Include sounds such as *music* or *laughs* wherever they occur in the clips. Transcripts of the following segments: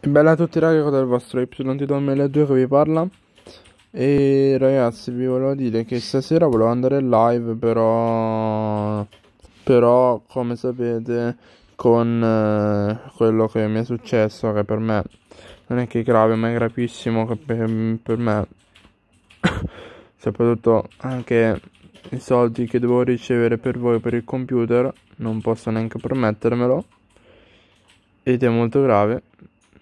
Bella a tutti ragazzi, cosa è il vostro y 2 che vi parla E ragazzi vi volevo dire che stasera volevo andare live però Però come sapete con eh, quello che mi è successo che per me non è che grave ma è gravissimo per, per me *coughs* Soprattutto anche i soldi che devo ricevere per voi per il computer Non posso neanche permettermelo Ed è molto grave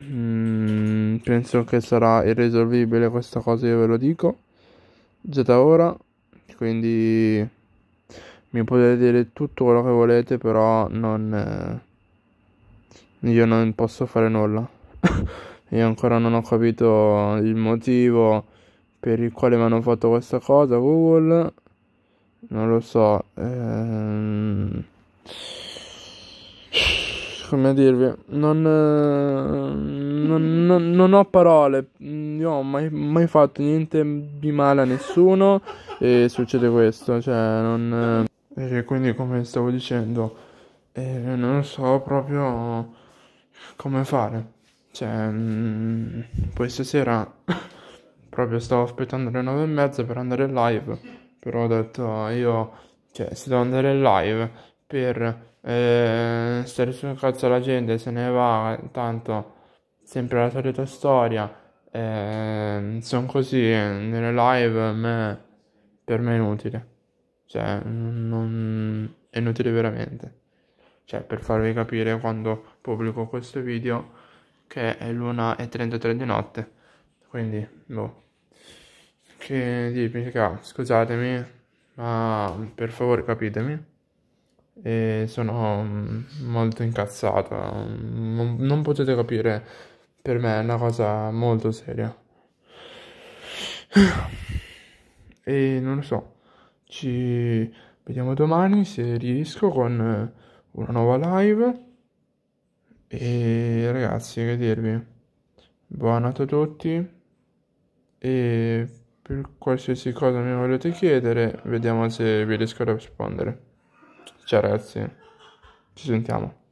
Mm, penso che sarà irrisolvibile questa cosa, io ve lo dico. Già da ora, quindi mi potete dire tutto quello che volete, però non... Eh, io non posso fare nulla. *laughs* io ancora non ho capito il motivo per il quale mi hanno fatto questa cosa Google. Non lo so. Ehm come dirvi, non, eh, non, non, non ho parole, io ho mai, mai, fatto niente di male a nessuno e succede questo, cioè eh. E quindi come stavo dicendo, eh, non so proprio come fare, cioè questa mm, sera *coughs* proprio stavo aspettando le nove e mezza per andare live, però ho detto io, cioè se devo andare live per eh, stare sul cazzo alla gente, se ne va, tanto sempre la solita storia, eh, sono così, nelle live me, per me è inutile, cioè non, è inutile veramente, cioè per farvi capire quando pubblico questo video che è l'1.33 di notte, quindi boh. Che dici, scusatemi, ma per favore capitemi e sono mm, molto incazzato. Non, non, potete capire, per me è una cosa molto seria. *sighs* E non lo so, ci vediamo domani se riesco con una nuova live. E ragazzi, che dirvi? Buon Natale a tutti e per qualsiasi cosa mi volete chiedere, vediamo se vi riesco a rispondere. Ciao ragazzi, ci sentiamo.